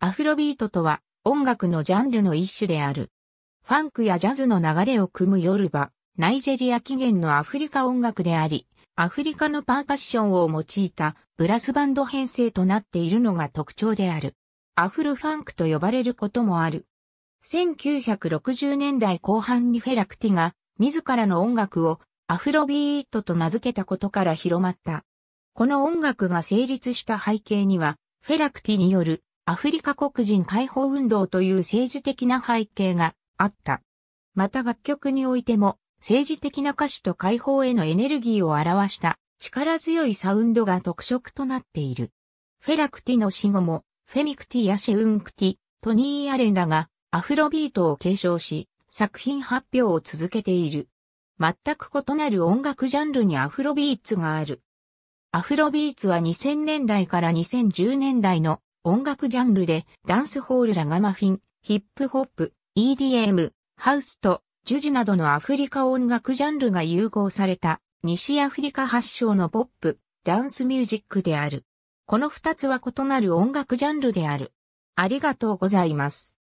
アフロビートとは音楽のジャンルの一種である。ファンクやジャズの流れを組むヨルバ、ナイジェリア起源のアフリカ音楽であり、アフリカのパーカッションを用いたブラスバンド編成となっているのが特徴である。アフロファンクと呼ばれることもある。1960年代後半にフェラクティが自らの音楽をアフロビートと名付けたことから広まった。この音楽が成立した背景には、フェラクティによるアフリカ黒人解放運動という政治的な背景があった。また楽曲においても政治的な歌詞と解放へのエネルギーを表した力強いサウンドが特色となっている。フェラクティの死後もフェミクティやシェウンクティ、トニー・アレンらがアフロビートを継承し作品発表を続けている。全く異なる音楽ジャンルにアフロビーツがある。アフロビーツは2000年代から2010年代の音楽ジャンルで、ダンスホールラガマフィン、ヒップホップ、EDM、ハウスと、ジュジなどのアフリカ音楽ジャンルが融合された、西アフリカ発祥のポップ、ダンスミュージックである。この二つは異なる音楽ジャンルである。ありがとうございます。